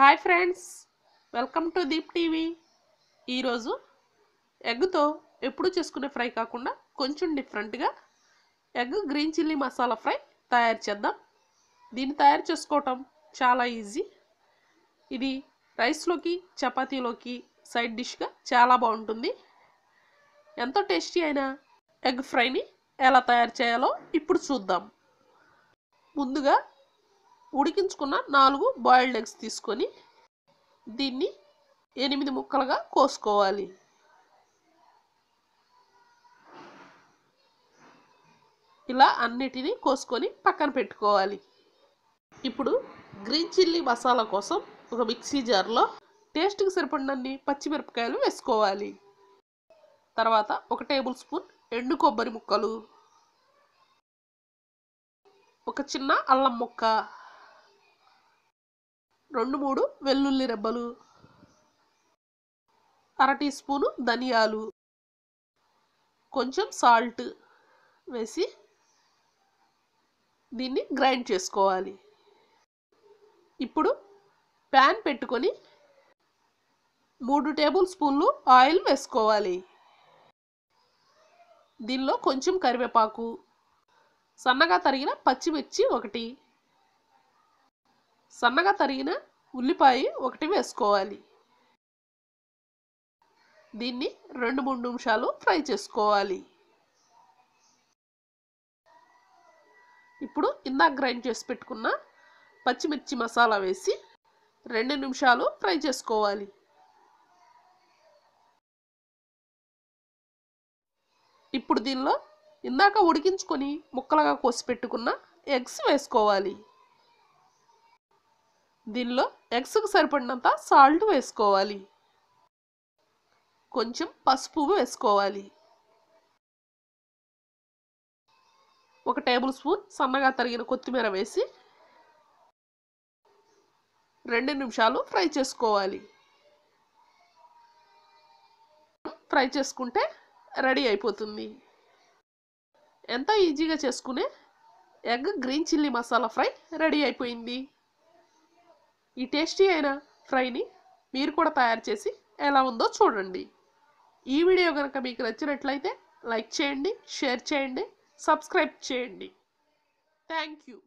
hi friends welcome to Deep TV ఈరోజు ఎగ్తో ఎప్పుడు చేసుకునే ఫ్రై కాకుండా కొంచెం డిఫరెంట్గా egg green chilli masala fry తయారు చేద్దాం దీన్ని తయారు చేసుకోవటం చాలా ఈజీ ఇది రైస్లోకి చపాతీలోకి సైడ్ డిష్గా చాలా బాగుంటుంది ఎంతో టేస్టీ అయిన ఎగ్ ఫ్రైని ఎలా తయారు చేయాలో ఇప్పుడు చూద్దాం ముందుగా ఉడికించుకున్న నాలుగు బాయిల్డ్ ఎగ్స్ తీసుకొని దీన్ని ఎనిమిది ముక్కలుగా కోసుకోవాలి ఇలా అన్నిటిని కోసుకొని పక్కన పెట్టుకోవాలి ఇప్పుడు గ్రీన్ చిల్లీ మసాలా కోసం ఒక మిక్సీ జార్లో టేస్ట్కి సరిపడినన్ని పచ్చిమిరపకాయలు వేసుకోవాలి తర్వాత ఒక టేబుల్ స్పూన్ ఎండు కొబ్బరి ముక్కలు ఒక చిన్న అల్లం ముక్క రెండు మూడు వెల్లుల్లి రెబ్బలు అర టీ స్పూను ధనియాలు కొంచెం సాల్ట్ వేసి దీన్ని గ్రైండ్ చేసుకోవాలి ఇప్పుడు ప్యాన్ పెట్టుకొని మూడు టేబుల్ స్పూన్లు ఆయిల్ వేసుకోవాలి దీనిలో కొంచెం కరివేపాకు సన్నగా తరిగిన పచ్చిమిర్చి ఒకటి సన్నగా తరిగిన ఉల్లిపాయ ఒకటి వేసుకోవాలి దీన్ని రెండు మూడు నిమిషాలు ఫ్రై చేసుకోవాలి ఇప్పుడు ఇందాక గ్రైండ్ చేసి పెట్టుకున్న పచ్చిమిర్చి మసాలా వేసి రెండు నిమిషాలు ఫ్రై చేసుకోవాలి ఇప్పుడు దీనిలో ఇందాక ఉడికించుకొని ముక్కలుగా కోసి పెట్టుకున్న ఎగ్స్ వేసుకోవాలి దీనిలో ఎగ్స్కు సరిపడినంత సాల్ట్ వేసుకోవాలి కొంచెం పసుపు వేసుకోవాలి ఒక టేబుల్ స్పూన్ సన్నగా తరిగిన కొత్తిమీర వేసి రెండు నిమిషాలు ఫ్రై చేసుకోవాలి ఫ్రై చేసుకుంటే రెడీ అయిపోతుంది ఎంత ఈజీగా చేసుకునే egg green chilli masala fry ready అయిపోయింది ఈ టేస్టీ అయిన ఫ్రైని మీరు కూడా తయారు చేసి ఎలా ఉందో చూడండి ఈ వీడియో కనుక మీకు నచ్చినట్లయితే లైక్ చేయండి షేర్ చేయండి సబ్స్క్రైబ్ చేయండి థ్యాంక్ యూ